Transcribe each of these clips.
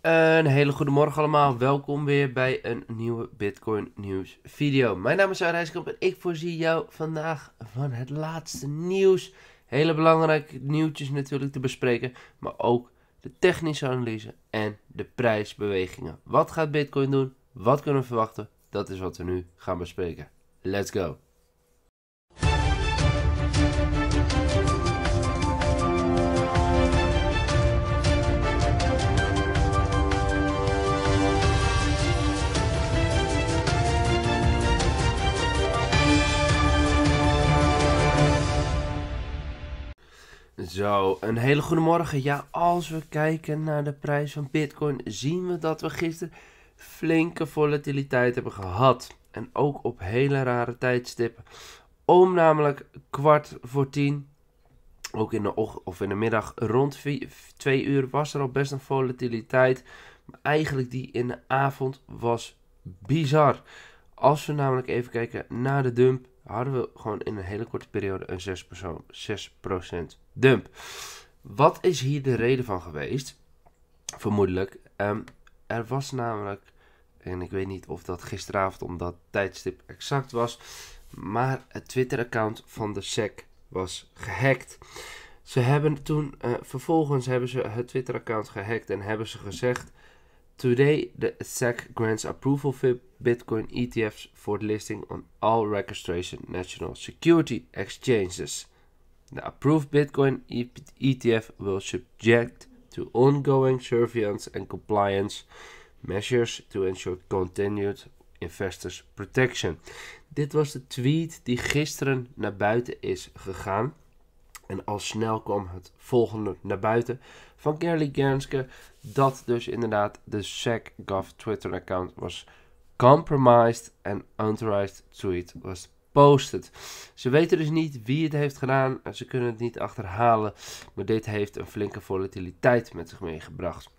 Een hele goede morgen allemaal. Welkom weer bij een nieuwe Bitcoin nieuws video. Mijn naam is Arijskamp en ik voorzie jou vandaag van het laatste nieuws. Hele belangrijke nieuwtjes natuurlijk te bespreken, maar ook de technische analyse en de prijsbewegingen. Wat gaat Bitcoin doen? Wat kunnen we verwachten? Dat is wat we nu gaan bespreken. Let's go! Zo, een hele goede morgen. Ja, als we kijken naar de prijs van Bitcoin, zien we dat we gisteren flinke volatiliteit hebben gehad. En ook op hele rare tijdstippen. Om namelijk kwart voor tien, ook in de, of in de middag rond twee uur, was er al best een volatiliteit. Maar eigenlijk die in de avond was bizar. Als we namelijk even kijken naar de dump hadden we gewoon in een hele korte periode een 6%, 6% dump. Wat is hier de reden van geweest? Vermoedelijk. Ehm, er was namelijk, en ik weet niet of dat gisteravond om dat tijdstip exact was, maar het Twitter-account van de SEC was gehackt. Ze hebben toen, eh, vervolgens hebben ze het Twitter-account gehackt en hebben ze gezegd Today, the SEC grants approval for Bitcoin ETFs for listing on all registration national security exchanges. The approved Bitcoin ETF will subject to ongoing surveillance and compliance measures to ensure continued investors protection. Dit was de tweet die gisteren naar buiten is gegaan. En al snel kwam het volgende naar buiten van Gerly Gernske. Dat dus inderdaad de SecGov Twitter account was compromised en unauthorized tweet was posted. Ze weten dus niet wie het heeft gedaan en ze kunnen het niet achterhalen. Maar dit heeft een flinke volatiliteit met zich meegebracht.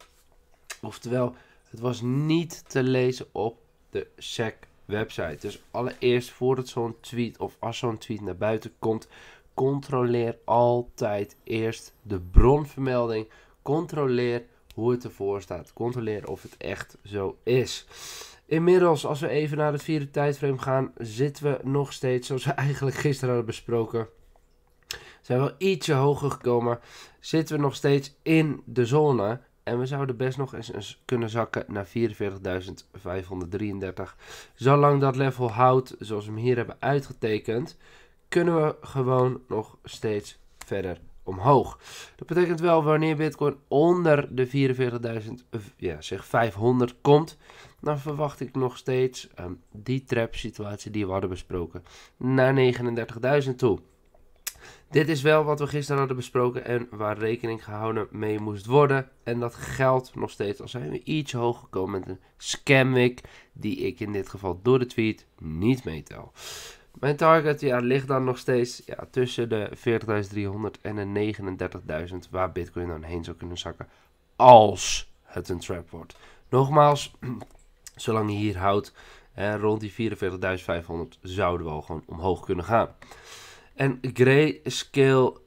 Oftewel, het was niet te lezen op de SEC website. Dus allereerst voordat zo'n tweet of als zo'n tweet naar buiten komt, controleer altijd eerst de bronvermelding. Controleer hoe het ervoor staat. Controleer of het echt zo is. Inmiddels, als we even naar het vierde tijdframe gaan, zitten we nog steeds, zoals we eigenlijk gisteren hadden besproken, zijn wel ietsje hoger gekomen. Zitten we nog steeds in de zone. En we zouden best nog eens kunnen zakken naar 44.533. Zolang dat level houdt, zoals we hem hier hebben uitgetekend, kunnen we gewoon nog steeds verder omhoog. Dat betekent wel wanneer Bitcoin onder de 44.000, ja, zeg 500 komt, dan verwacht ik nog steeds ehm, die trap situatie die we hadden besproken naar 39.000 toe. Dit is wel wat we gisteren hadden besproken en waar rekening gehouden mee moest worden. En dat geldt nog steeds, al zijn we iets hoog gekomen met een scamwick, die ik in dit geval door de tweet niet meetel. Mijn target ja, ligt dan nog steeds ja, tussen de 40.300 en de 39.000 waar Bitcoin dan heen zou kunnen zakken als het een trap wordt. Nogmaals, zolang je hier houdt, rond die 44.500 zouden we al gewoon omhoog kunnen gaan. En Grayscale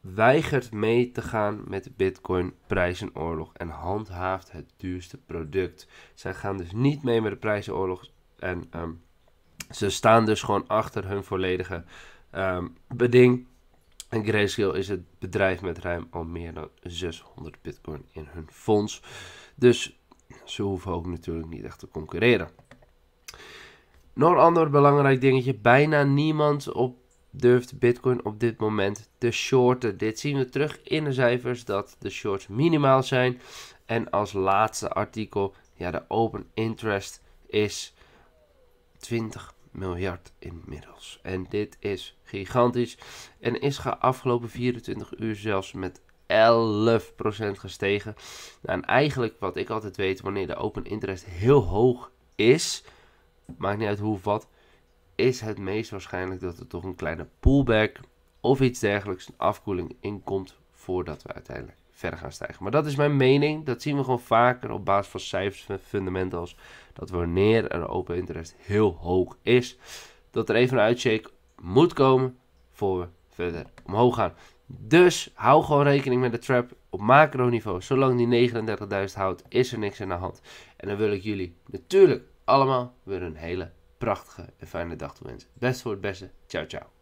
weigert mee te gaan met Bitcoin prijzenoorlog en handhaaft het duurste product. Zij gaan dus niet mee met de prijzenoorlog en ehm, ze staan dus gewoon achter hun volledige ehm, beding. En Grayscale is het bedrijf met ruim al meer dan 600 bitcoin in hun fonds. Dus ze hoeven ook natuurlijk niet echt te concurreren. Nog een ander belangrijk dingetje. Bijna niemand op durft Bitcoin op dit moment te shorten. Dit zien we terug in de cijfers dat de shorts minimaal zijn. En als laatste artikel, ja, de open interest is 20 miljard inmiddels. En dit is gigantisch. En is de afgelopen 24 uur zelfs met 11% gestegen. Nou, en eigenlijk wat ik altijd weet, wanneer de open interest heel hoog is, maakt niet uit hoe of wat, is het meest waarschijnlijk dat er toch een kleine pullback of iets dergelijks, een afkoeling inkomt voordat we uiteindelijk verder gaan stijgen. Maar dat is mijn mening. Dat zien we gewoon vaker op basis van cijfers en fundamentals. Dat wanneer er open interest heel hoog is, dat er even een uitcheck moet komen voor we verder omhoog gaan. Dus hou gewoon rekening met de trap op macroniveau. Zolang die 39.000 houdt, is er niks aan de hand. En dan wil ik jullie natuurlijk allemaal weer een hele prachtige en fijne dag toewensen. wensen. Best voor het beste. Ciao, ciao.